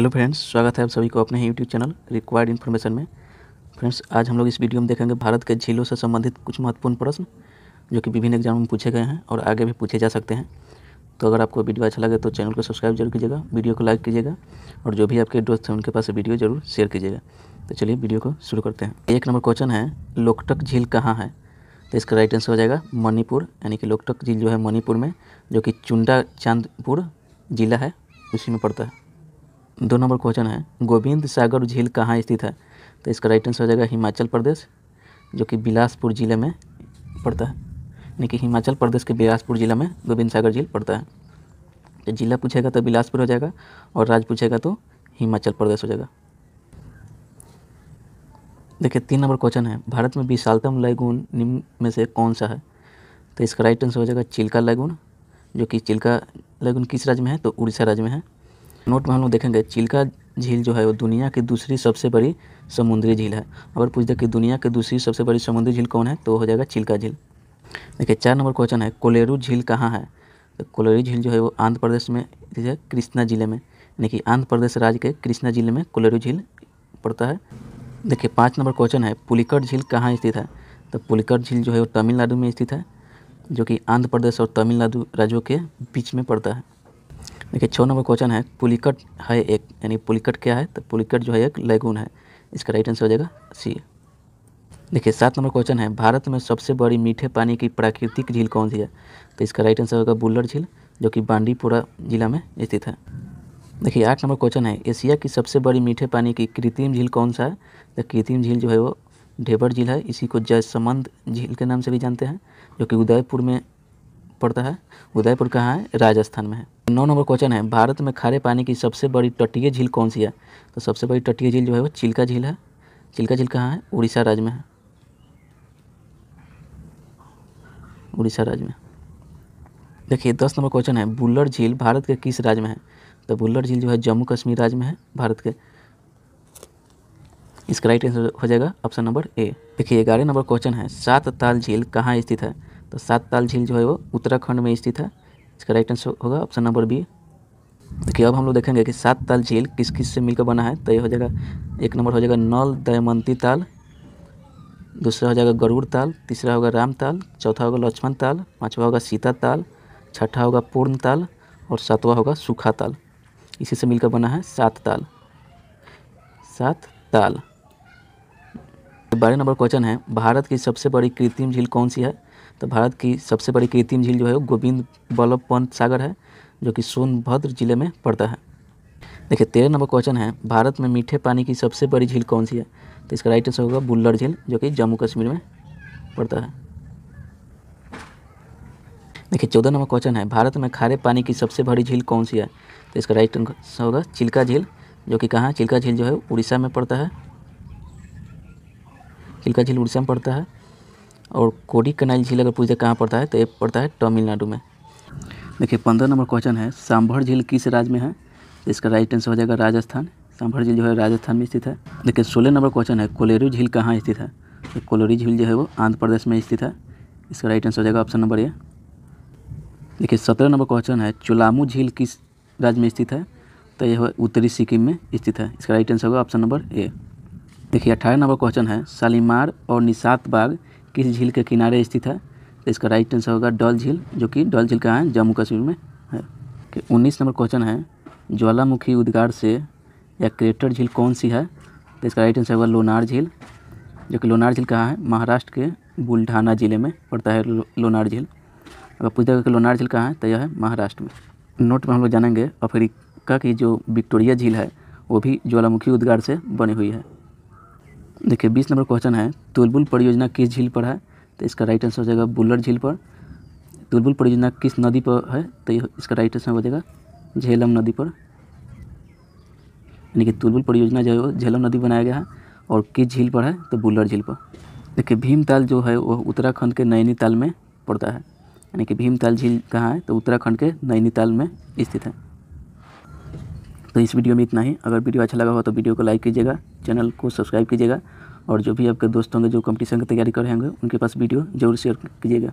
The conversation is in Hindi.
हेलो फ्रेंड्स स्वागत है आप सभी को अपने यूट्यूब चैनल रिक्वायर्ड इन्फॉर्मेशन में फ्रेंड्स आज हम लोग इस वीडियो में देखेंगे भारत के झीलों से संबंधित कुछ महत्वपूर्ण प्रश्न जो कि विभिन्न एग्जाम में पूछे गए हैं और आगे भी पूछे जा सकते हैं तो अगर आपको वीडियो अच्छा लगे तो चैनल को सब्सक्राइब जरूर कीजिएगा वीडियो को लाइक कीजिएगा और जो भी आपके दोस्त हैं उनके पास वीडियो जरूर शेयर कीजिएगा तो चलिए वीडियो को शुरू करते हैं एक नंबर क्वेश्चन है लोकटक झील कहाँ है तो इसका राइट आंसर हो जाएगा मणिपुर यानी कि लोकटक झील जो है मणिपुर में जो कि चुंडा चांदपुर जिला है उसी में पड़ता है दो नंबर क्वेश्चन है गोविंद सागर झील कहाँ स्थित है तो इसका राइट आंसर हो जाएगा हिमाचल प्रदेश जो कि बिलासपुर ज़िले में पड़ता है यानी कि हिमाचल प्रदेश के बिलासपुर ज़िले में गोविंद सागर झील पड़ता है तो जिला पूछेगा तो बिलासपुर हो जाएगा और राज्य पूछेगा तो हिमाचल प्रदेश हो जाएगा देखिए तीन नंबर क्वेश्चन है भारत में विशालतम लैगून निम्न में से कौन सा है तो इसका राइट आंसर हो जाएगा चिल्का लैगून जो कि चिल्का लैगून किस राज्य में है तो उड़ीसा राज्य में है नोट में हम लोग देखेंगे चिल्का झील जो है वो दुनिया की दूसरी सबसे बड़ी समुद्री झील है अगर पूछ दे कि दुनिया की दूसरी सबसे बड़ी समुद्री झील कौन है तो हो जाएगा चिल्का झील देखिए चार नंबर क्वेश्चन है कोलेरू झील कहाँ है तो कोलेरू झील जो है वो आंध्र प्रदेश में जैसे कृष्णा जिले में यानी कि आंध्र प्रदेश राज्य के कृष्णा जिले में कोलेरू झील पड़ता है देखिए पाँच नंबर क्वेश्चन है पुलिकट झील कहाँ स्थित है तो पुलिकट झील जो है वो तमिलनाडु में स्थित है जो कि आंध्र प्रदेश और तमिलनाडु राज्यों के बीच में पड़ता है देखिए छः नंबर क्वेश्चन है पुलिकट है एक यानी पुलिकट क्या है तो पुलिकट जो है एक लेगुन है इसका राइट आंसर हो जाएगा सी देखिए सात नंबर क्वेश्चन है भारत में सबसे बड़ी मीठे पानी की प्राकृतिक झील कौन सी है तो इसका राइट आंसर होगा बुल्लर झील जो कि बांडीपुरा जिला में स्थित है देखिए आठ नंबर क्वेश्चन है एशिया की सबसे बड़ी मीठे पानी की कृत्रिम झील कौन सा है तो कृत्रिम झील जो है वो ढेबर झील है इसी को जयसमंद झील के नाम से भी जानते हैं जो कि उदयपुर में पड़ता है उदयपुर कहाँ है राजस्थान में है नौ नंबर क्वेश्चन है भारत में खारे पानी की सबसे बड़ी तटीय झील कौन सी है तो सबसे बड़ी तटीय झील जो है वो चिल्का झील है चिल्का झील कहाँ है उड़ीसा राज्य में है उड़ीसा राज्य में देखिए दस नंबर क्वेश्चन है बुल्लर झील भारत के किस राज्य में है तो बुल्लर झील जो है जम्मू कश्मीर राज्य में है भारत के इसका राइट आंसर हो जाएगा ऑप्शन नंबर ए देखिए ग्यारह नंबर क्वेश्चन है सात ताल झील कहाँ स्थित है तो सात ताल झील जो है वो उत्तराखंड में स्थित है इसका राइट आंसर होगा ऑप्शन नंबर बी देखिए अब हम लोग देखेंगे कि सात ताल झील किस किस से मिलकर बना है तो ये हो जाएगा एक नंबर हो जाएगा नल दयमंती ताल दूसरा हो जाएगा गरुड़ ताल तीसरा होगा राम ताल चौथा होगा लक्ष्मण ताल पाँचवा होगा सीता ताल छठा होगा पूर्ण ताल और सातवा होगा सूखा ताल इसी से मिलकर बना है सात ताल सात ताल बारह नंबर क्वेश्चन है भारत की सबसे बड़ी कृत्रिम झील कौन सी है तो भारत की सबसे बड़ी कृत्रिम झील जो है वो गोविंद बल्लभ पंत सागर है जो कि सोनभद्र जिले में पड़ता है देखिए तेरह नंबर क्वेश्चन है भारत में मीठे पानी की सबसे बड़ी झील कौन सी है तो इसका राइट आंसर होगा बुल्लर झील जो कि जम्मू कश्मीर में पड़ता है देखिए चौदह नंबर क्वेश्चन है भारत में खारे पानी की सबसे बड़ी झील कौन सी है तो इसका राइट आंसर होगा चिल्का झील जो कि कहाँ चिल्का झील जो है उड़ीसा में पड़ता है चिल्का झील उड़ीसा में पड़ता है और कोडी कनाइल झील अगर पूछते कहाँ पड़ता है तो ये पड़ता है तमिलनाडु में देखिए पंद्रह नंबर क्वेश्चन है सांभर झील किस राज्य में है इसका राइट आंसर हो जाएगा राजस्थान सांभर झील जो है राजस्थान में स्थित है देखिए सोलह नंबर क्वेश्चन है कोलेरू झील कहाँ स्थित है तो कोलेरू झील जो है वो आंध्र प्रदेश में स्थित है इसका राइट आंसर हो जाएगा ऑप्शन नंबर ए देखिए सत्रह नंबर क्वेश्चन है चुलामू झील किस राज्य में स्थित है तो यह उत्तरी सिक्किम में स्थित है इसका राइट आंसर होगा ऑप्शन नंबर ए देखिए अट्ठारह नंबर क्वेश्चन है शालीमार और निषात बाग किस झील के किनारे स्थित है तो इसका राइट आंसर होगा डल झील जो कि डल झील कहाँ है जम्मू कश्मीर में है कि उन्नीस नंबर क्वेश्चन है ज्वालामुखी उद्गार से या क्रेटर झील कौन सी है तो इसका राइट आंसर होगा लोनार झील जो कि लोनार झील कहाँ है महाराष्ट्र के बुल्ढाना ज़िले में पड़ता है लोनार झील अगर पूछ देगा कि लोनार झील कहाँ है तो यह है महाराष्ट्र में नोट में हम लोग जानेंगे अफ्रीका की जो विक्टोरिया झील है वो भी ज्वालामुखी उद्गार से बनी हुई है देखिए बीस नंबर क्वेश्चन है तुलबुल परियोजना किस झील पर है तो इसका राइट आंसर हो जाएगा बुल्लर झील पर तुलबुल परियोजना किस नदी पर है तो इसका राइट आंसर हो जाएगा झेलम नदी पर यानी कि तुलबुल परियोजना जो है झेलम नदी बनाया गया है और किस झील पर है तो बुल्लर झील पर देखिए भीमताल जो है वह उत्तराखंड के नैनीताल में पड़ता है यानी कि भीमताल झील कहाँ है तो उत्तराखंड के नैनीताल में स्थित है तो इस वीडियो में इतना ही अगर वीडियो अच्छा लगा हो तो वीडियो को लाइक कीजिएगा चैनल को सब्सक्राइब कीजिएगा और जो भी आपके दोस्त होंगे जो कंपटीशन की तैयारी कर रहे होंगे उनके पास वीडियो जरूर शेयर कीजिएगा